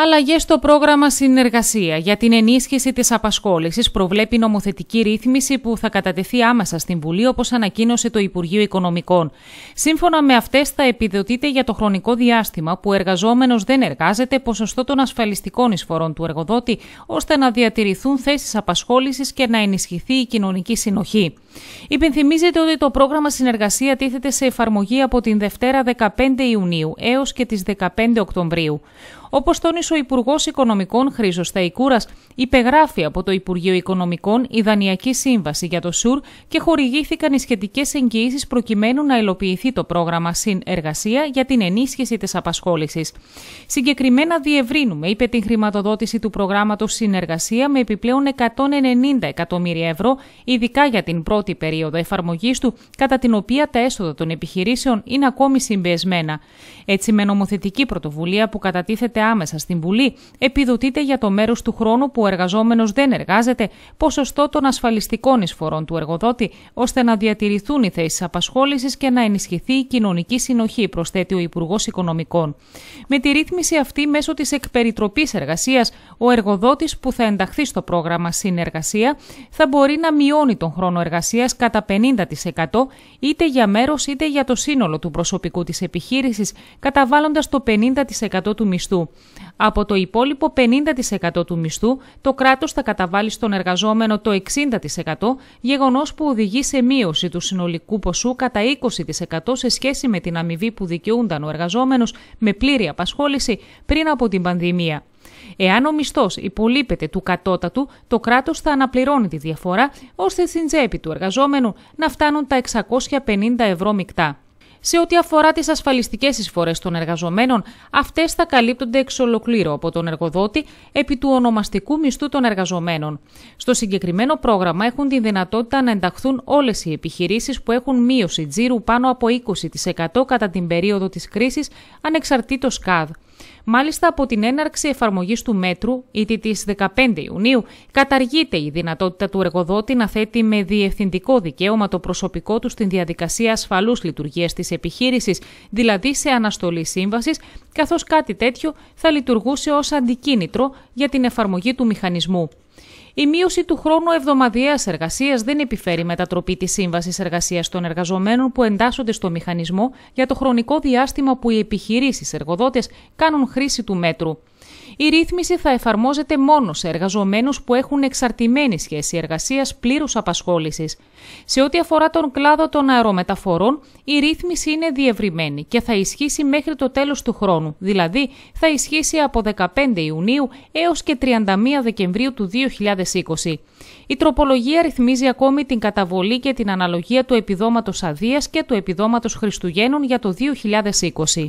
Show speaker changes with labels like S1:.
S1: αλλαγές στο πρόγραμμα Συνεργασία για την ενίσχυση της απασχόλησης προβλέπει νομοθετική ρύθμιση που θα κατατεθεί άμεσα στην Βουλή, όπως ανακοίνωσε το Υπουργείο Οικονομικών. Σύμφωνα με αυτές, θα επιδοτείται για το χρονικό διάστημα που ο εργαζόμενος δεν εργάζεται ποσοστό των ασφαλιστικών εισφορών του εργοδότη, ώστε να διατηρηθούν θέσεις απασχόλησης και να ενισχυθεί η κοινωνική συνοχή. Υπενθυμίζεται ότι το πρόγραμμα συνεργασία τίθεται σε εφαρμογή από την Δευτέρα 15 Ιουνίου έως και τις 15 Οκτωβρίου. Όπως τόνισε ο Υπουργός Οικονομικών Χρήσο Θαϊκούρα, υπεγράφει από το Υπουργείο Οικονομικών η Δανειακή Σύμβαση για το ΣΟΥΡ και χορηγήθηκαν οι σχετικές εγγυήσεις προκειμένου να υλοποιηθεί το πρόγραμμα Συνεργασία για την ενίσχυση της απασχόλησης. Συγκεκριμένα, διευρύνουμε, είπε την χρηματοδότηση του προγράμματος Συνεργασία με επιπλέον 190 εκατομμύρια ευρώ, ειδικά για την πρώτη πρώτη περίοδο εφαρμογής του, κατά την οποία τα έσοδα των επιχειρήσεων είναι ακόμη συμπιεσμένα. Έτσι, με νομοθετική πρωτοβουλία που κατατίθεται άμεσα στην Βουλή, επιδοτείται για το μέρος του χρόνου που ο εργαζόμενος δεν εργάζεται ποσοστό των ασφαλιστικών εισφορών του εργοδότη, ώστε να διατηρηθούν οι θέσεις απασχόλησης και να ενισχυθεί η κοινωνική συνοχή, προσθέτει ο Υπουργός Οικονομικών. Με τη ρύθμιση αυτή μέσω της εκπεριτροπής εργασίας, ο εργοδότης που θα ενταχθεί στο πρόγραμμα συνεργασία θα μπορεί να μειώνει τον χρόνο εργασίας κατά 50% είτε για μέρος είτε για το σύνολο του προσωπικού της επιχείρησης καταβάλλοντας το 50% του μισθού. Από το υπόλοιπο 50% του μισθού το κράτος θα καταβάλει στον εργαζόμενο το 60% γεγονός που οδηγεί σε μείωση του συνολικού ποσού κατά 20% σε σχέση με την αμοιβή που δικαιούνταν ο εργαζόμενος με πλήρη απασχόληση πριν από την πανδημία. Εάν ο μισθός υπολείπεται του κατώτατου, το κράτος θα αναπληρώνει τη διαφορά ώστε στην τσέπη του εργαζόμενου να φτάνουν τα 650 ευρώ μεικτά. Σε ό,τι αφορά τις ασφαλιστικές εισφορές των εργαζομένων, αυτές θα καλύπτονται εξ ολοκλήρου από τον εργοδότη επί του ονομαστικού μισθού των εργαζομένων. Στο συγκεκριμένο πρόγραμμα έχουν τη δυνατότητα να ενταχθούν όλες οι επιχειρήσεις που έχουν μείωση τζίρου πάνω από 20% κατά την περίοδο της κρίσης, ανεξαρτήτως ΚΑΔ. Μάλιστα, από την έναρξη εφαρμογής του μέτρου, ήδη της 15 Ιουνίου, καταργείται η δυνατότητα του εργοδότη να θέτει με διευθυντικό δικαίωμα το προσωπικό του στην διαδικασία ασφαλούς λειτουργίας της επιχείρησης, δηλαδή σε αναστολή σύμβασης, καθώς κάτι τέτοιο θα λειτουργούσε ως αντικίνητρο για την εφαρμογή του μηχανισμού. Η μείωση του χρόνου εβδομαδιαίας εργασίας δεν επιφέρει μετατροπή της σύμβασης εργασίας των εργαζομένων που εντάσσονται στο μηχανισμό για το χρονικό διάστημα που οι επιχειρήσεις εργοδότες κάνουν χρήση του μέτρου. Η ρύθμιση θα εφαρμόζεται μόνο σε εργαζομένους που έχουν εξαρτημένη σχέση εργασίας πλήρους απασχόλησης. Σε ό,τι αφορά τον κλάδο των αερομεταφορών, η ρύθμιση είναι διευρυμένη και θα ισχύσει μέχρι το τέλος του χρόνου, δηλαδή θα ισχύσει από 15 Ιουνίου έως και 31 Δεκεμβρίου του 2020. Η τροπολογία ρυθμίζει ακόμη την καταβολή και την αναλογία του επιδόματος αδείας και του επιδόματος Χριστουγέννων για το 2020.